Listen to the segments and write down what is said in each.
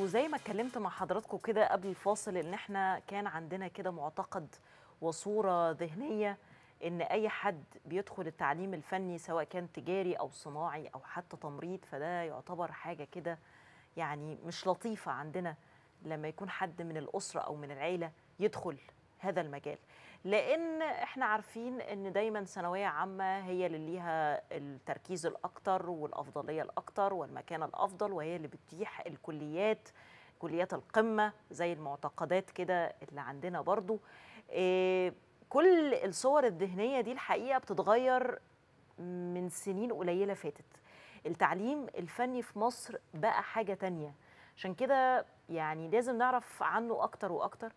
وزي ما اتكلمت مع حضراتكم كده قبل الفاصل ان احنا كان عندنا كده معتقد وصوره ذهنيه ان اي حد بيدخل التعليم الفني سواء كان تجاري او صناعي او حتى تمريض فده يعتبر حاجه كده يعني مش لطيفه عندنا لما يكون حد من الاسره او من العيله يدخل هذا المجال لان احنا عارفين ان دايما ثانويه عامه هي اللي ليها التركيز الاكتر والافضليه الاكتر والمكانه الافضل وهي اللي بتتيح الكليات كليات القمه زي المعتقدات كده اللي عندنا برضو إيه كل الصور الذهنيه دي الحقيقه بتتغير من سنين قليله فاتت التعليم الفني في مصر بقى حاجه تانية عشان كده يعني لازم نعرف عنه اكتر واكتر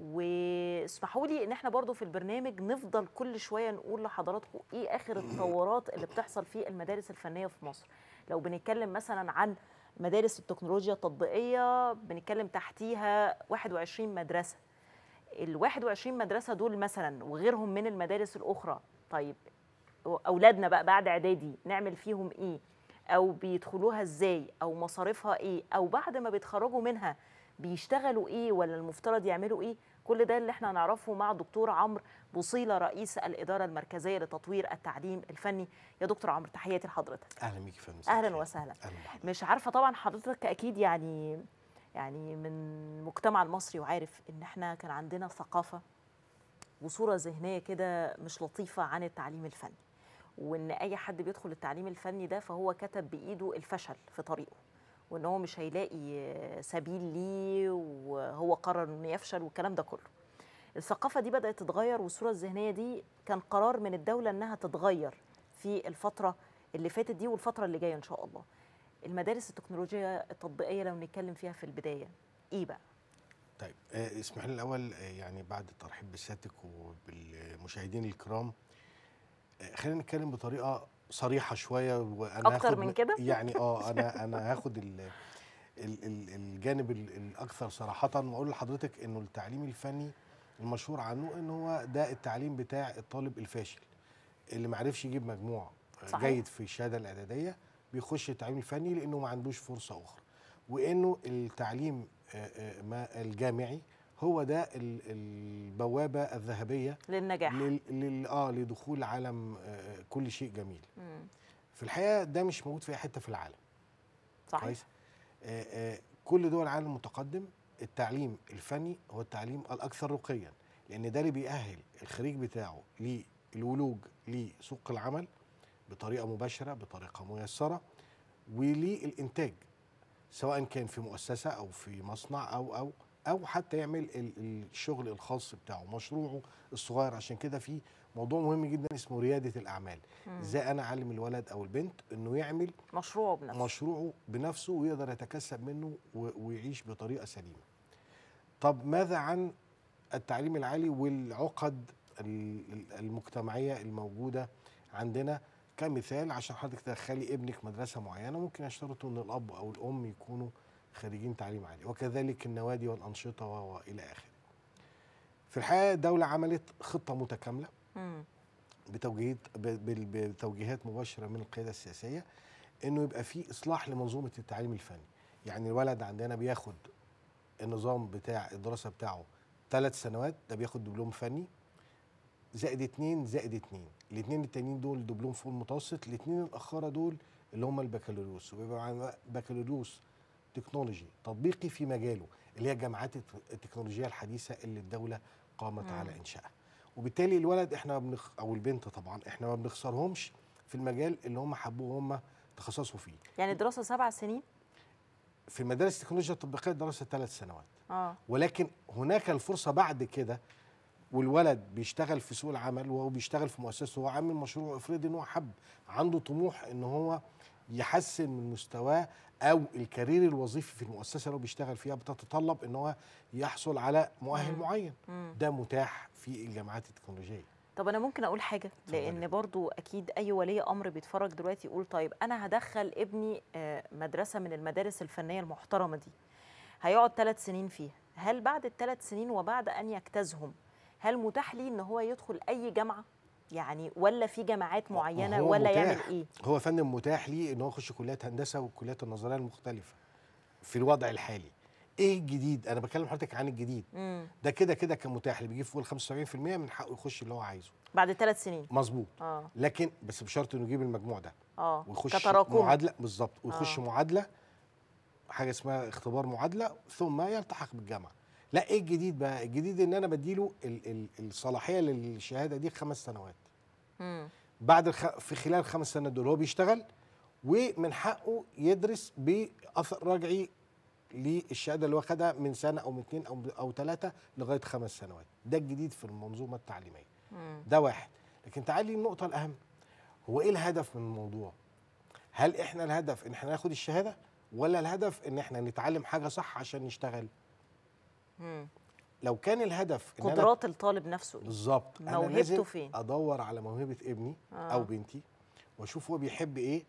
واسمحوا لي ان احنا برضو في البرنامج نفضل كل شويه نقول لحضراتكم ايه اخر التطورات اللي بتحصل في المدارس الفنيه في مصر لو بنتكلم مثلا عن مدارس التكنولوجيا التطبيقيه بنتكلم تحتيها 21 مدرسه ال 21 مدرسه دول مثلا وغيرهم من المدارس الاخرى طيب اولادنا بقى بعد اعدادي نعمل فيهم ايه او بيدخلوها ازاي او مصاريفها ايه او بعد ما بيتخرجوا منها بيشتغلوا ايه ولا المفترض يعملوا ايه كل ده اللي احنا نعرفه مع الدكتور عمرو بوصيله رئيس الاداره المركزيه لتطوير التعليم الفني يا دكتور عمرو تحياتي لحضرتك اهلا بيك يا فندم اهلا وسهلا مش عارفه طبعا حضرتك اكيد يعني يعني من المجتمع المصري وعارف ان احنا كان عندنا ثقافه وصوره ذهنيه كده مش لطيفه عن التعليم الفني وان اي حد بيدخل التعليم الفني ده فهو كتب بايده الفشل في طريقه وان هو مش هيلاقي سبيل ليه وهو قرر انه يفشل والكلام ده كله الثقافه دي بدات تتغير والصوره الذهنيه دي كان قرار من الدوله انها تتغير في الفتره اللي فاتت دي والفتره اللي جايه ان شاء الله المدارس التكنولوجيه التطبيقيه لو نتكلم فيها في البدايه ايه بقى طيب آه، اسمح لي الاول آه، يعني بعد الترحيب بسيادتك وبالمشاهدين الكرام آه، خلينا نتكلم بطريقه صريحه شويه وانا اكتر من كده يعني اه انا انا هاخد الجانب الاكثر صراحه واقول لحضرتك انه التعليم الفني المشهور عنه ان هو ده التعليم بتاع الطالب الفاشل اللي ما عرفش يجيب مجموع آه، صحيح. جيد في الشهاده الاعداديه بيخش التعليم الفني لانه ما عندوش فرصه اخرى وانه التعليم آه، آه، الجامعي هو ده البوابه الذهبيه للنجاح لل... لل... اه لدخول عالم كل شيء جميل في الحقيقه ده مش موجود في اي حته في العالم صحيح كويس كل دول العالم المتقدم التعليم الفني هو التعليم الاكثر رقيا لان ده اللي بيأهل الخريج بتاعه للولوج لسوق العمل بطريقه مباشره بطريقه ميسره وللانتاج سواء كان في مؤسسه او في مصنع او او او حتى يعمل الشغل الخاص بتاعه مشروعه الصغير عشان كده في موضوع مهم جدا اسمه رياده الاعمال ازاي انا اعلم الولد او البنت انه يعمل مشروعه بنفسه مشروعه بنفسه ويقدر يتكسب منه ويعيش بطريقه سليمه طب ماذا عن التعليم العالي والعقد المجتمعيه الموجوده عندنا كمثال عشان حضرتك تدخلي ابنك مدرسه معينه ممكن يشترطوا ان الاب او الام يكونوا خريجين تعليم عالي وكذلك النوادي والأنشطة وإلى آخره في الحقيقة الدولة عملت خطة متكاملة بتوجيهات بتوجيهات مباشرة من القيادة السياسية انه يبقى في اصلاح لمنظومه التعليم الفني يعني الولد عندنا بياخد النظام بتاع الدراسه بتاعه ثلاث سنوات ده بياخد دبلوم فني زائد اتنين زائد اتنين الاثنين التانيين دول دبلوم فوق المتوسط الاثنين الاخاره دول اللي هم البكالوريوس وبيبقى بكالوريوس تكنولوجي تطبيقي في مجاله اللي هي الجامعات التكنولوجيه الحديثه اللي الدوله قامت مم. على انشائها وبالتالي الولد احنا بنخ... او البنت طبعا احنا ما بنخسرهمش في المجال اللي هم حبوه هم تخصصوا فيه يعني دراسه سبع سنين في مدارس التكنولوجيا التطبيقيه دراسه ثلاث سنوات آه. ولكن هناك الفرصه بعد كده والولد بيشتغل في سوق العمل وهو بيشتغل في مؤسسته وهو عامل مشروع افرض ان هو حب عنده طموح ان هو يحسن من مستواه او الكارير الوظيفي في المؤسسه اللي هو بيشتغل فيها بتتطلب ان هو يحصل على مؤهل مم. معين مم. ده متاح في الجامعات التكنولوجيه طب انا ممكن اقول حاجه لان برضو اكيد اي ولي امر بيتفرج دلوقتي يقول طيب انا هدخل ابني آه، مدرسه من المدارس الفنيه المحترمه دي هيقعد ثلاث سنين فيها هل بعد الثلاث سنين وبعد ان يجتازهم هل متاح لي ان هو يدخل اي جامعه يعني ولا في جامعات معينه ولا يعمل ايه هو فن متاح ليه ان هو يخش كليات هندسه والكليات النظريه المختلفه في الوضع الحالي ايه الجديد انا بكلم حضرتك عن الجديد مم. ده كده كده كان متاح اللي بيجيب فوق ال 75% من حقه يخش اللي هو عايزه بعد ثلاث سنين مظبوط آه. لكن بس بشرط انه يجيب المجموع ده اه ويخش كتراكم. معادله بالظبط ويخش آه. معادله حاجه اسمها اختبار معادله ثم يلتحق بالجامعه لا ايه الجديد بقى الجديد ان انا بديله الصلاحيه للشهاده دي خمس سنوات مم. بعد الخ... في خلال خمس سنوات دول هو بيشتغل ومن حقه يدرس باثر رجعي للشهاده اللي واخدها من سنه او من اثنين او او ثلاثه لغايه خمس سنوات ده الجديد في المنظومه التعليميه مم. ده واحد لكن تعالي النقطه الاهم هو ايه الهدف من الموضوع هل احنا الهدف ان احنا ناخد الشهاده ولا الهدف ان احنا نتعلم حاجه صح عشان نشتغل لو كان الهدف قدرات الطالب نفسه إيه؟ بالظبط موهبته فين؟ ادور على موهبه ابني آه. او بنتي واشوف هو بيحب ايه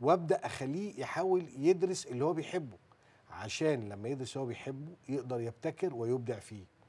وابدا اخليه يحاول يدرس اللي هو بيحبه عشان لما يدرس اللي هو بيحبه يقدر يبتكر ويبدع فيه